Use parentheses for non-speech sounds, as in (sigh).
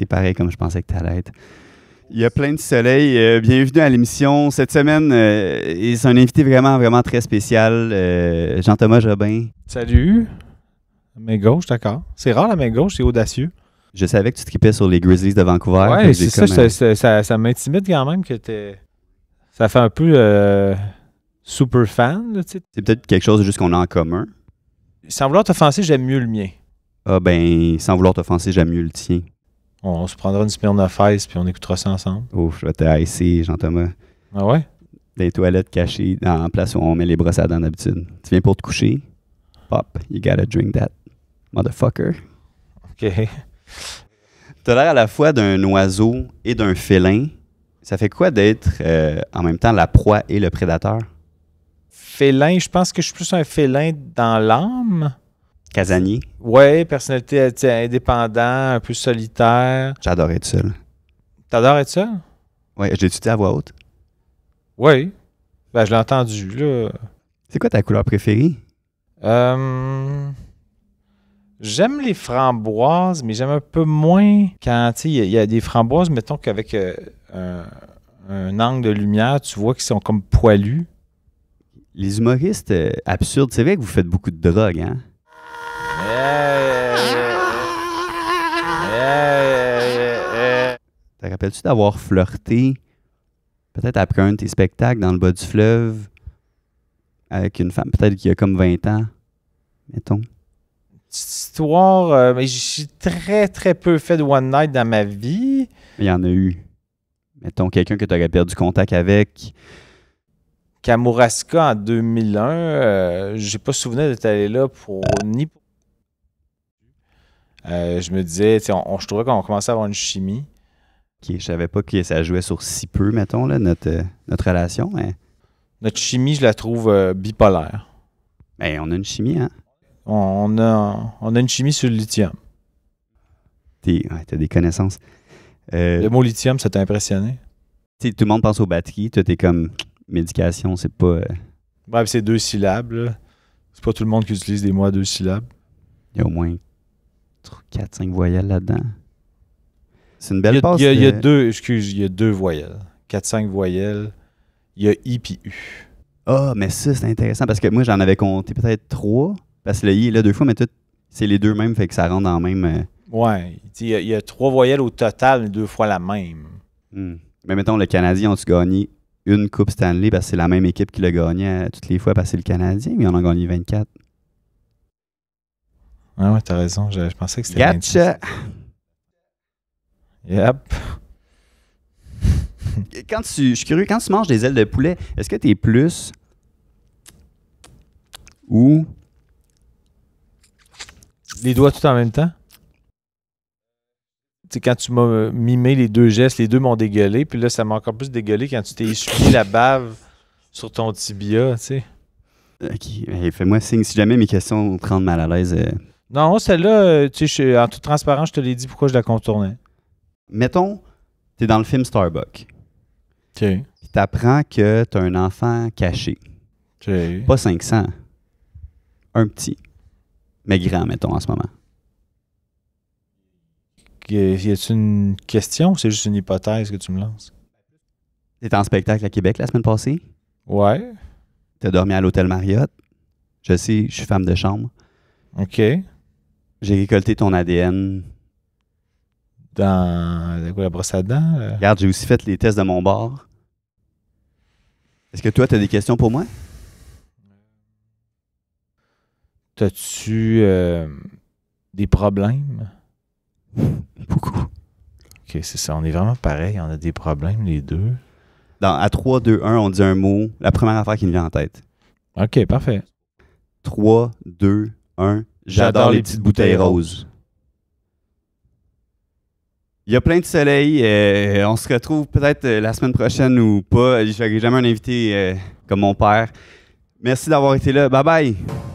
C'est pareil comme je pensais que tu allais être. Il y a plein de soleil. Euh, bienvenue à l'émission. Cette semaine, euh, Et c'est un invité vraiment, vraiment très spécial, euh, Jean-Thomas Jobin. Salut. Main gauche, d'accord. C'est rare la main gauche, c'est audacieux. Je savais que tu tripais sur les Grizzlies de Vancouver. Oui, c'est ça, ça, m'intimide quand même que t'es... Ça fait un peu super fan, tu sais. C'est peut-être quelque chose juste qu'on a en commun. Sans vouloir t'offenser, j'aime mieux le mien. Ah ben, sans vouloir t'offenser, j'aime mieux le tien. On, se prendra une de face puis on écoutera ça ensemble. Ouf, je vais te ici, Jean-Thomas. Ah ouais? Des toilettes cachées dans place où on met les brosses à dents d'habitude. Tu viens pour te coucher? Pop, you gotta drink that. Motherfucker. OK. (laughs) T'as l'air à la fois d'un oiseau et d'un félin. Ça fait quoi d'être euh, en même temps la proie et le prédateur? Félin, je pense que je suis plus un félin dans l'âme. Casanier. Oui, personnalité euh, indépendante, un peu solitaire. J'adore être seul. T'adores être seul? Oui, j'ai l'ai à voix haute. Oui. Ben, je l'ai entendu, là. C'est quoi ta couleur préférée? Euh, j'aime les framboises, mais j'aime un peu moins quand il y, a des framboises, mettons qu'avec euh, un, angle de lumière, tu vois qu'ils sont comme poilus. Les humoristes absurdes, c'est vrai que vous faites beaucoup de drogue, hein? Te rappelé tu d'avoir flirté, peut-être après un de tes spectacles dans le bas du fleuve, avec une femme, peut-être qui a comme 20 ans, mettons? histoire, euh, mais j'ai très, très peu fait de One Night dans ma vie. Il y en a eu. Mettons, quelqu'un que tu aurais perdu contact avec. Kamouraska en 2001, euh, j'ai pas souvenir d'être allé là pour ni pour euh, je me disais, on, on, je trouvais qu'on commençait à avoir une chimie. Ok, je savais pas que ça jouait sur si peu, mettons, notre, euh, notre relation. Hein. Notre chimie, je la trouve euh, bipolaire. Mais ben, on a une chimie, hein? On, a, on a une chimie sur le lithium. ouais, des connaissances. le mot lithium, ça t'a impressionné? tout le monde pense aux batteries. Toi, t'es comme (tsk) médication, c'est pas. Bref, c'est deux syllabes. C'est pas tout le monde qui utilise des mots à deux syllabes. Il y a au moins 4-5 voyelles là-dedans. C'est une belle passe. Il y, a, deux, il y a deux voyelles. 4-5 voyelles. Il y a I puis U. Ah, mais ça, c'est intéressant parce que moi, j'en avais compté peut-être trois. Parce que le I est là deux fois, mais c'est les deux mêmes, fait que ça rentre dans le même. Euh, ouais. Il y, a, trois voyelles au total, deux fois la même. Hmm. Mais mettons, le Canadien, ont-tu gagné une Coupe Stanley parce que c'est la même équipe qui l'a gagné toutes les fois parce que c'est le Canadien mais on en ont gagné 24? Ah ouais, t'as raison. Je, pensais que c'était. Gotcha! Yep. (laughs) quand tu, je suis curieux, quand tu manges des ailes de poulet, est-ce que t'es plus ou les doigts tout en même temps? T'sais, quand tu m'as mimé les deux gestes, les deux m'ont dégueulé, puis là, ça m'a encore plus dégueulé quand tu t'es essuyé la bave sur ton tibia, tu sais. Ok, ben, fais-moi signe. Si jamais mes questions te rendent mal à l'aise, euh, non, celle-là, euh, tu sais, en toute transparence, je te l'ai dit pourquoi je la contournais. Mettons, tu es dans le film Starbucks. OK. tu apprends que tu as un enfant caché. OK. Pas 500. Un petit. Mais grand, mettons, en ce moment. Y a-t-il une question ou c'est juste une hypothèse que tu me lances? étais en spectacle à Québec la semaine passée? Ouais. T'as dormi à l'hôtel Marriott? Je sais, je suis femme de chambre. OK. J'ai récolté ton ADN. Dans quoi, la brosse à euh? Regarde, j'ai aussi fait les tests de mon bord. Est-ce que toi, tu as des questions pour moi? T'as-tu euh, des problèmes? (laughs) Beaucoup. Ok, c'est ça. On est vraiment pareil. On a des problèmes, les deux. Dans, à 3, 2, 1, on dit un mot. La première affaire qui me vient en tête. Ok, parfait. 3, 2, 1, J'adore les petites bouteilles roses. Il y a plein de soleil. Euh, on se retrouve peut-être euh, la semaine prochaine ou pas. Je n'aurai jamais un invité euh, comme mon père. Merci d'avoir été là. Bye bye.